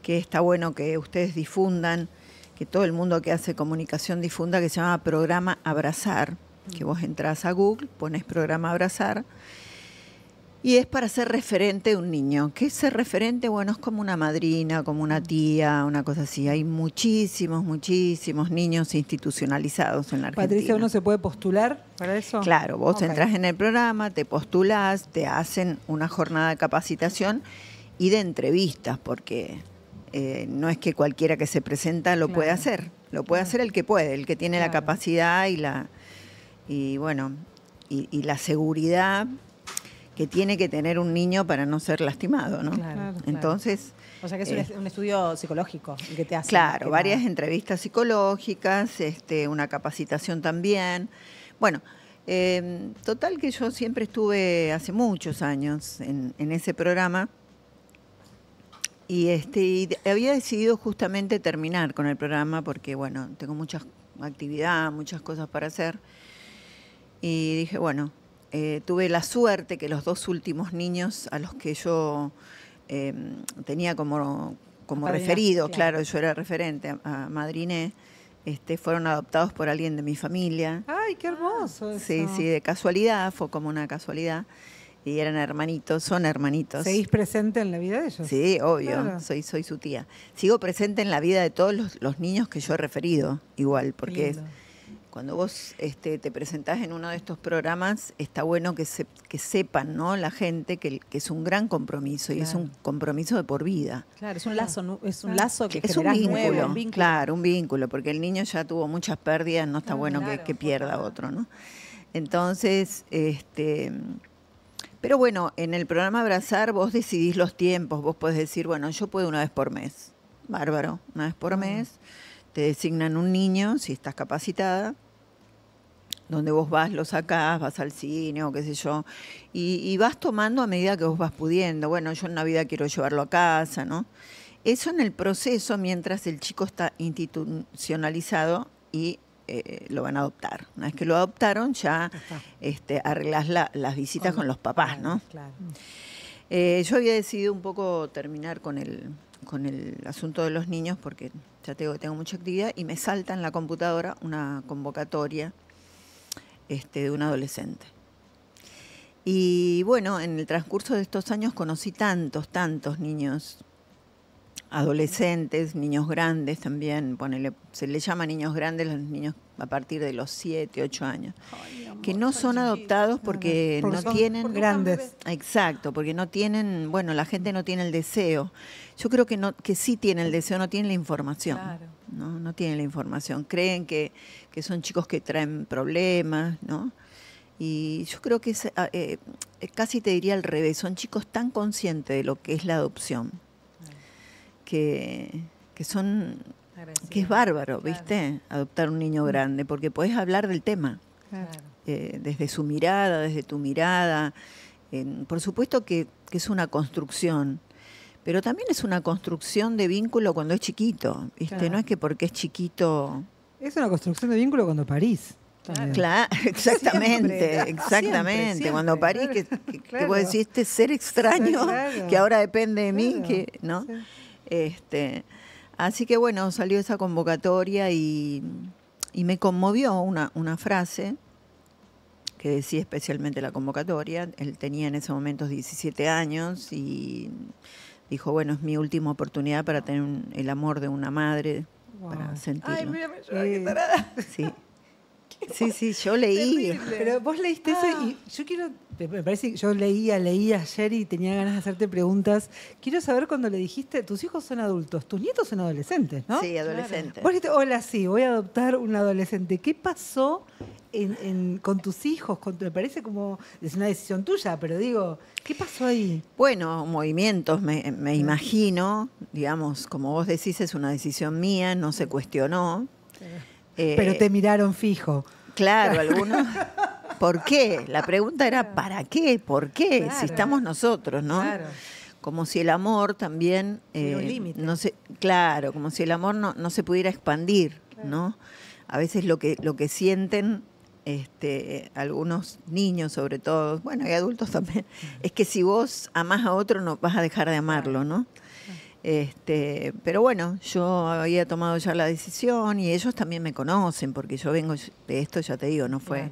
que está bueno que ustedes difundan, que todo el mundo que hace comunicación difunda, que se llama Programa Abrazar, que vos entrás a Google, pones Programa Abrazar, y es para ser referente de un niño. ¿Qué es ser referente? Bueno, es como una madrina, como una tía, una cosa así. Hay muchísimos, muchísimos niños institucionalizados en la Argentina. Patricia, ¿uno se puede postular para eso? Claro, vos entrás entras en el programa, te postulás, te hacen una jornada de capacitación y de entrevistas, porque eh, no es que cualquiera que se presenta lo puede hacer, lo puede hacer el que puede, el que tiene la capacidad y la y bueno y, la seguridad que tiene que tener un niño para no ser lastimado, ¿no? Entonces. O sea que eh, es un estudio psicológico el que te hace. Claro, varias entrevistas psicológicas, este, una capacitación también. Bueno, eh, total que yo siempre estuve hace muchos años en, en ese programa y este había decidido justamente terminar con el programa porque, bueno, tengo mucha actividad, muchas cosas para hacer. Y dije, bueno, eh, tuve la suerte que los dos últimos niños a los que yo em, tenía como, como referido, claro. yo era referente a, Madriné, este, fueron adoptados por alguien de mi familia. ¡Ay, qué hermoso! Sí, sí, de casualidad, fue como una casualidad y eran hermanitos, son hermanitos. ¿Seguís presente en la vida de ellos? Sí, obvio, soy, soy su tía. Sigo presente en la vida de todos los, niños que yo he referido, igual, porque cuando vos este, te presentás en uno de estos programas, está bueno que, se, sepan ¿no? la gente que, es un gran compromiso y es un compromiso de por vida. Claro, es un lazo, es un lazo que es un vínculo, Claro, un vínculo, porque el niño ya tuvo muchas pérdidas, no está ah, bueno que, que, pierda otro, ¿no? Entonces, este pero bueno, en el programa Abrazar vos decidís los tiempos, vos podés decir, bueno, yo puedo una vez por mes. Bárbaro, una vez por mes. Te designan un niño, si estás capacitada, donde vos vas, lo sacás, vas al cine o qué sé yo, y, y vas tomando a medida que vos vas pudiendo. Bueno, yo en Navidad quiero llevarlo a casa, ¿no? Eso en el proceso, mientras el chico está institucionalizado y eh, lo van a adoptar. Una vez que lo adoptaron, ya este, arreglas las visitas con, los papás, ¿no? Eh, yo había decidido un poco terminar con el, asunto de los niños porque ya tengo, tengo mucha actividad y me salta en la computadora una convocatoria este, de un adolescente. Y bueno, en el transcurso de estos años conocí tantos, tantos niños adolescentes, niños grandes también, ponele, se le llama niños grandes los niños a partir de los 7, 8 años, que no son adoptados porque no, tienen grandes. Exacto, porque no tienen, bueno, la gente no tiene el deseo. Yo creo que no que sí tiene el deseo, no tienen la información. No, tienen la información, creen que, que son chicos que traen problemas, ¿no? Y yo creo que es, ah, eh, casi te diría al revés, son chicos tan conscientes de lo que es la adopción, que, son que es bárbaro, ¿viste? Adoptar un niño mm. grande, porque podés hablar del tema, eh, desde su mirada, desde tu mirada. por supuesto que, es una construcción, pero también es una construcción de vínculo cuando es chiquito, ¿viste? No es que porque es chiquito... Es una construcción de vínculo cuando París. Claro, exactamente, ah, exactamente. cuando París, que, te vos decís, este ser extraño que ahora depende de mí, que, ¿no? Este, así que bueno, salió esa convocatoria y, me conmovió una, frase que decía especialmente la convocatoria. Él tenía en ese momento 17 años y dijo, bueno, es mi última oportunidad para tener el amor de una madre, para sentirlo. Eh, sí. Sí, sí, yo leí. Pero vos leíste eso y ah. yo quiero, me parece que yo leía, leía ayer y tenía ganas de hacerte preguntas. Quiero saber cuando le dijiste, tus hijos son adultos, tus nietos son adolescentes, ¿no? Sí, adolescentes. Vos hola, sí, voy a adoptar un adolescente. ¿Qué pasó con tus hijos? me parece como, es una decisión tuya, pero digo, ¿qué pasó ahí? Bueno, movimientos, me, me imagino, digamos, como vos decís, es una decisión mía, no se cuestionó. Pero eh, te miraron fijo. Claro, algunos. ¿Por qué? La pregunta era ¿para qué? ¿Por qué? Si estamos nosotros, ¿no? Claro. Como si el amor también eh, no sé, claro, como si el amor no, se pudiera expandir, ¿no? A veces lo que lo que sienten este, algunos niños sobre todo, bueno, y adultos también, es que si vos amás a otro no vas a dejar de amarlo, ¿no? Este, pero bueno, yo había tomado ya la decisión y ellos también me conocen, porque yo vengo de esto, ya te digo, no fue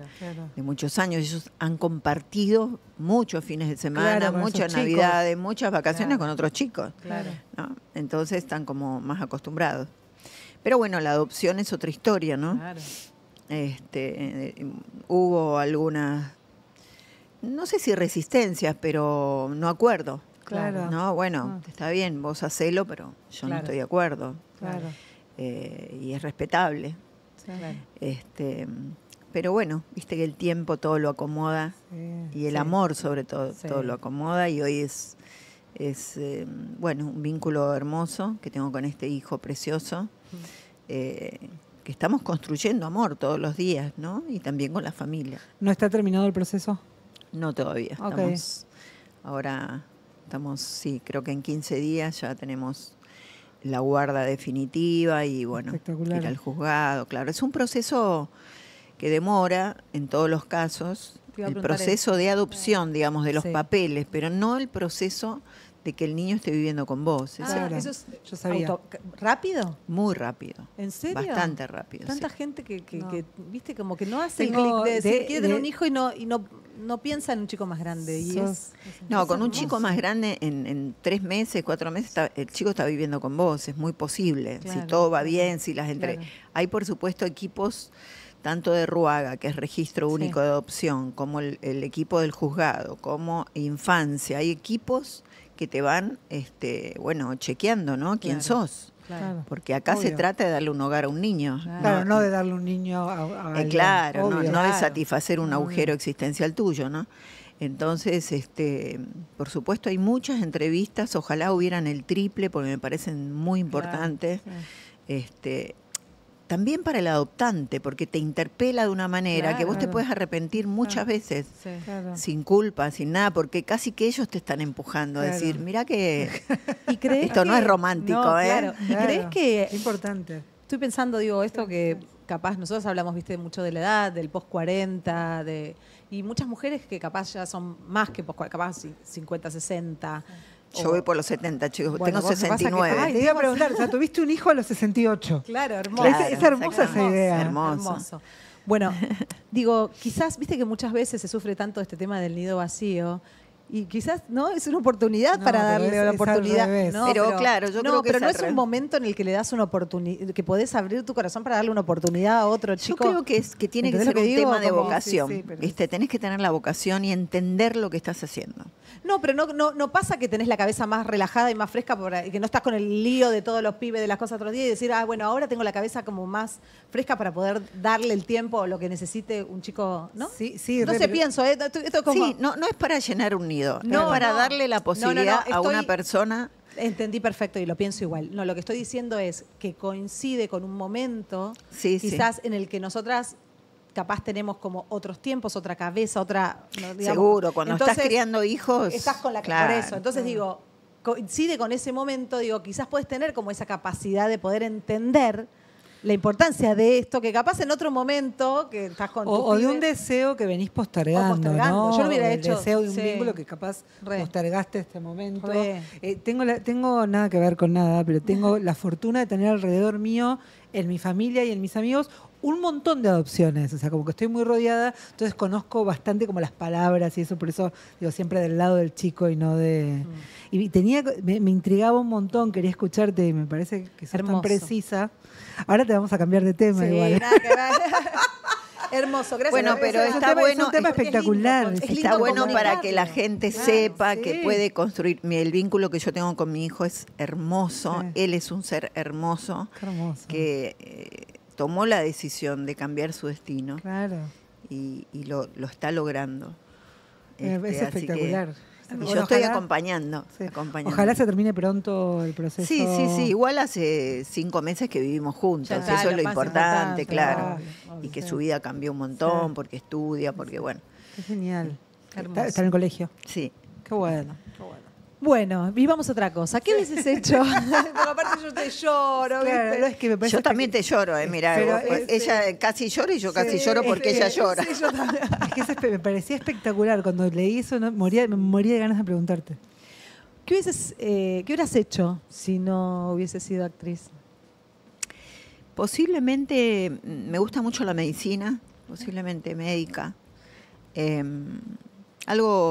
de muchos años. Ellos han compartido muchos fines de semana, muchas navidades, muchas vacaciones con otros chicos. Entonces están como más acostumbrados. Pero bueno, la adopción es otra historia, ¿no? Este, hubo algunas, no sé si resistencias, pero no acuerdo Claro. No, bueno, está bien, vos hacelo, pero yo no estoy de acuerdo. Claro. Eh, y es respetable. Claro. Este, pero bueno, viste que el tiempo todo lo acomoda y el amor sobre todo todo lo acomoda y hoy es, es eh, bueno, un vínculo hermoso que tengo con este hijo precioso. Mm. Eh, que estamos construyendo amor todos los días, ¿no? Y también con la familia. ¿No está terminado el proceso? No todavía. Estamos ahora Estamos, sí, creo que en 15 días ya tenemos la guarda definitiva y bueno, ir al juzgado, claro. Es un proceso que demora en todos los casos, el proceso de adopción, digamos, de los papeles, pero no el proceso de que el niño esté viviendo con vos. Ah, eso Yo ¿Rápido? Muy rápido. ¿En serio? Bastante rápido. Tanta gente que, viste, como que no hace el clic de, decir, quiere tener un hijo y no no piensa en un chico más grande. Y no, con un chico más grande en, tres meses, cuatro meses, el chico está viviendo con vos, es muy posible. Si todo va bien, si las entre... Hay, por supuesto, equipos tanto de Ruaga, que es registro único de adopción, como el, equipo del juzgado, como infancia. Hay equipos que te van, este, bueno, chequeando, ¿no? ¿Quién sos? Porque acá se trata de darle un hogar a un niño. Claro, no, de darle un niño a, eh, Claro, no, de satisfacer un agujero existencial tuyo, ¿no? Entonces, este, por supuesto, hay muchas entrevistas, ojalá hubieran el triple, porque me parecen muy importantes. Este, también para el adoptante, porque te interpela de una manera que vos te puedes arrepentir muchas veces, sin culpa, sin nada, porque casi que ellos te están empujando a decir, mira que esto no es romántico, ¿eh? ¿Y crees que... Es importante. Estoy pensando, digo, esto que capaz nosotros hablamos, viste, mucho de la edad, del post-40, de... y muchas mujeres que capaz ya son más que post-40, capaz 50, 60. Yo voy por los 70, chicos. Tengo 69. te iba a preguntar, o sea, tuviste un hijo a los 68. Claro, hermoso. es, hermosa esa idea. hermoso. Bueno, digo, quizás, viste que muchas veces se sufre tanto este tema del nido vacío y quizás no es una oportunidad para darle la oportunidad no, pero, claro yo no, creo que es no es un momento en el que le das una oportunidad que podés abrir tu corazón para darle una oportunidad a otro chico yo creo que es que tiene que ser un tema de vocación este, tenés que tener la vocación y entender lo que estás haciendo no pero no, no, pasa que tenés la cabeza más relajada y más fresca y que no estás con el lío de todos los pibes de las cosas otro días y decir ah bueno ahora tengo la cabeza como más fresca para poder darle el tiempo o lo que necesite un chico no sí sí no se pienso eh, esto, como... sí no no es para llenar un nido no, para darle la posibilidad a una persona Entendí perfecto y lo pienso igual. No, lo que estoy diciendo es que coincide con un momento, quizás en el que nosotras capaz tenemos como otros tiempos, otra cabeza, otra. Seguro, cuando estás criando hijos. Estás con la claro. por eso. Entonces digo, coincide con ese momento, digo, quizás puedes tener como esa capacidad de poder entender la importancia de esto, que capaz en otro momento que estás con o, o de un deseo que venís postergando. ¿no? Yo lo hubiera hecho. deseo de un vínculo que capaz postergaste este momento. Eh, tengo, tengo nada que ver con nada, pero tengo la fortuna de tener alrededor mío en mi familia y en mis amigos un montón de adopciones, o sea, como que estoy muy rodeada, entonces conozco bastante como las palabras y eso, por eso digo siempre del lado del chico y no de... Mm. Y tenía, me, intrigaba un montón, quería escucharte y me parece que sos tan precisa. Ahora te vamos a cambiar de tema igual. Hermoso, gracias. Bueno, pero está bueno. Es un tema espectacular. está bueno para que la gente sepa que puede construir. El vínculo que yo tengo con mi hijo es hermoso. Él es un ser hermoso. hermoso. Que eh, tomó la decisión de cambiar su destino. Y, lo, está logrando. es este, espectacular. y yo estoy acompañando, Ojalá se termine pronto el proceso. Sí, sí, sí. Igual hace cinco meses que vivimos juntos. eso es lo importante, claro. y que su vida cambió un montón porque estudia, porque bueno. Qué genial. Está, en el colegio. Sí. Qué bueno. Qué bueno. Bueno, y otra cosa. ¿Qué hubieses hecho? Pero aparte yo te lloro, yo también te lloro, eh, mira. ella casi llora y yo casi lloro porque ella llora. es que me parecía espectacular. Cuando le hizo, ¿no? moría, me moría de ganas de preguntarte. ¿Qué, hubieses, eh, ¿Qué hubieras hecho si no hubieses sido actriz? Posiblemente mm, me gusta mucho la medicina, posiblemente médica. Em, algo